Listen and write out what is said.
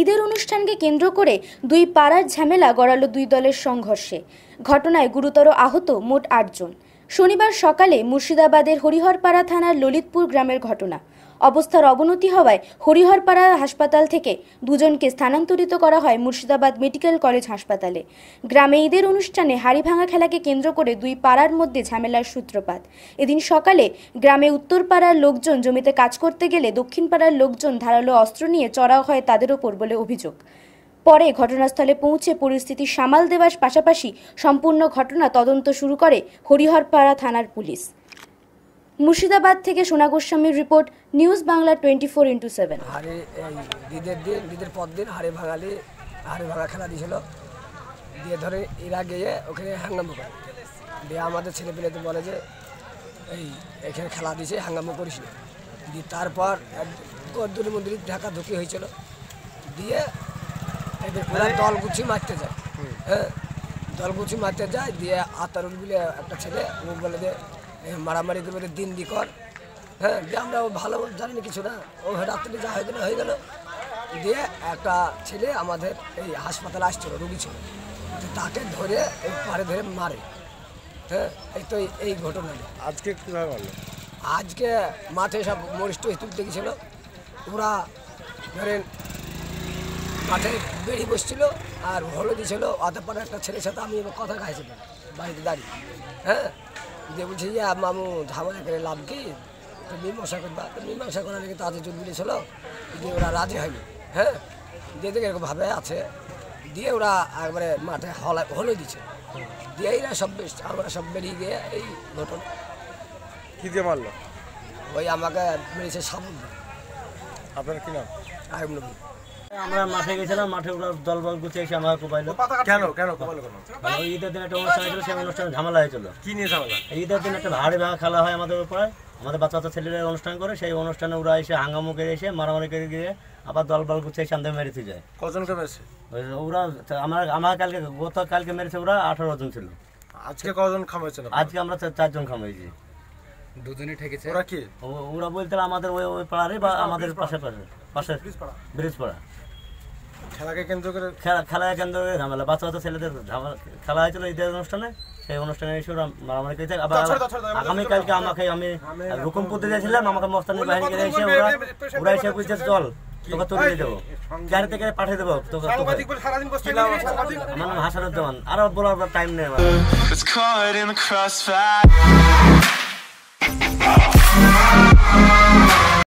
ঈদের অনুষ্ঠানকে কেন্দ্র করে দুই পাড়ার ঝামেলা গড়ালো দুই দলের সংঘর্ষে ঘটনায় গুরুতর আহত মোট আটজন শনিবার সকালে মুর্শিদাবাদের হরিহরপাড়া থানার ললিতপুর গ্রামের ঘটনা অবস্থার অবনতি হওয়ায় হরিহরপাড়া হাসপাতাল থেকে দুজনকে স্থানান্তরিত করা হয় মুর্শিদাবাদ মেডিকেল কলেজ হাসপাতালে গ্রামে ঈদের অনুষ্ঠানে হাড়ি ভাঙা খেলাকে কেন্দ্র করে দুই পাড়ার মধ্যে ঝামেলার সূত্রপাত এদিন সকালে গ্রামে উত্তর পাড়ার লোকজন জমিতে কাজ করতে গেলে দক্ষিণ পাড়ার লোকজন ধারালো অস্ত্র নিয়ে চড়াও হয় তাদের ওপর বলে অভিযোগ পরে ঘটনাস্থলে পৌঁছে পরিস্থিতি সামাল দেওয়ার পাশাপাশি সম্পূর্ণ ঘটনা তদন্ত শুরু করে হরিহরপাড়া থানার পুলিশ মুর্শিদাবাদ থেকে সোনা গোস্বামীর report news Bangla twenty four into seven হারে দিদের দিন দিদের পর দিন হারে ভাগালে হারে ভাগা খেলা দিয়েছিল দিয়ে ধরে এরা গিয়ে ওখানে হাঙ্গামো করে দিয়ে আমাদের তো বলে যে এই এখানে খেলা দিয়েছে হাঙ্গামা করেছিল দিয়ে তারপর দুটি মন্দির ঢাকা ধুকি হয়েছিল দিয়ে ওরা দল গুছি মারতে যায় হ্যাঁ দল গুছি মারতে যায় দিয়ে আতারুল বিলে একটা ছেলে ও বলে যে মারামারি করে দিন কর হ্যাঁ যে আমরা ভালো জানি কিছু না ও রাত্রে যা হয়ে গেলো হয়ে গেলো দিয়ে একটা ছেলে আমাদের এই হাসপাতালে আসছিল রুগী ছিল তাকে ধরে ওই পাড়ে ধরে মারে হ্যাঁ এই তো এই ঘটনা আজকে কীভাবে আজকে মাঠে সব মরিষ্ট তুলতে দেখেছিল ওরা ধরেন মাঠে বেড়ি বসছিল আর হলদি ছিল অতপাড়ে একটা ছেলের সাথে আমি কথা খাইছিলাম বাড়িতে দাঁড়িয়ে হ্যাঁ যে বলছি যে মামু ঝামেলা করে লাভ কি তো মীমাংসা করবা তো মীমাংসা করার নাকি তাদের জন্য বলেছিল যে ওরা রাজি হয়নি হ্যাঁ যে এরকমভাবে আছে দিয়ে ওরা একবারে মাঠে হলা হলে দিচ্ছে দিয়ে এরা সব আমরা সব বেরিয়ে গিয়ে এই ঘটনা কী দিয়ে মারলো ওই আমাকে মেরেছে সাবুন আপনার কী নাম আয়ম নবী আমরা মাঠে গেছিলাম মাঠে ওরা দল বল গুছিয়ে এসে আমরা কোপাইলো কেন কেন কোপাইলো কেন মানে ঈদের দিন একটা অনুষ্ঠান ছিল সেই অনুষ্ঠানে ঝামেলা হয়েছিল কি নিয়ে ঝামেলা ঈদের দিন একটা ভারী ভাঙা খেলা হয় আমাদের উপরে আমাদের বাচ্চা বাচ্চা ছেলেরা অনুষ্ঠান করে সেই অনুষ্ঠানে ওরা এসে হাঙ্গামো করে এসে মারামারি করে গিয়ে আবার দল বল গুছিয়ে আমাদের মেরেতে যায় কজনকে মেরেছে ওরা আমার আমার কালকে গত কালকে মেরেছে ওরা আঠারো জন ছিল আজকে কজন খামাইছে আজকে আমরা চারজন খামাইছি ওরা কি ওরা বলতে আমাদের ওই ওই পাড়ারে বা আমাদের পাশে পাশে পাশে ব্রিজ পাড়া খেলাকে কেন্দ্র করে খেলা খেলাকে কেন্দ্র করে ঝামেলা বাচ্চা বাচ্চা ছেলেদের ঝামেলা খেলা হয়েছিল ঈদের অনুষ্ঠানে সেই অনুষ্ঠানে এসে ওরা মারামারি করেছে আবার আগামীকালকে আমাকে আমি রুকুম পুঁতে দিয়েছিলাম আমাকে মস্তানি বাহিনী করে এসে ওরা ওরা এসে বুঝছে চল তোকে তুলে দিয়ে দেবো গাড়ি থেকে পাঠিয়ে দেবো তোকে আমার নাম হাসানুজ্জামান আর বলার টাইম নেই আমার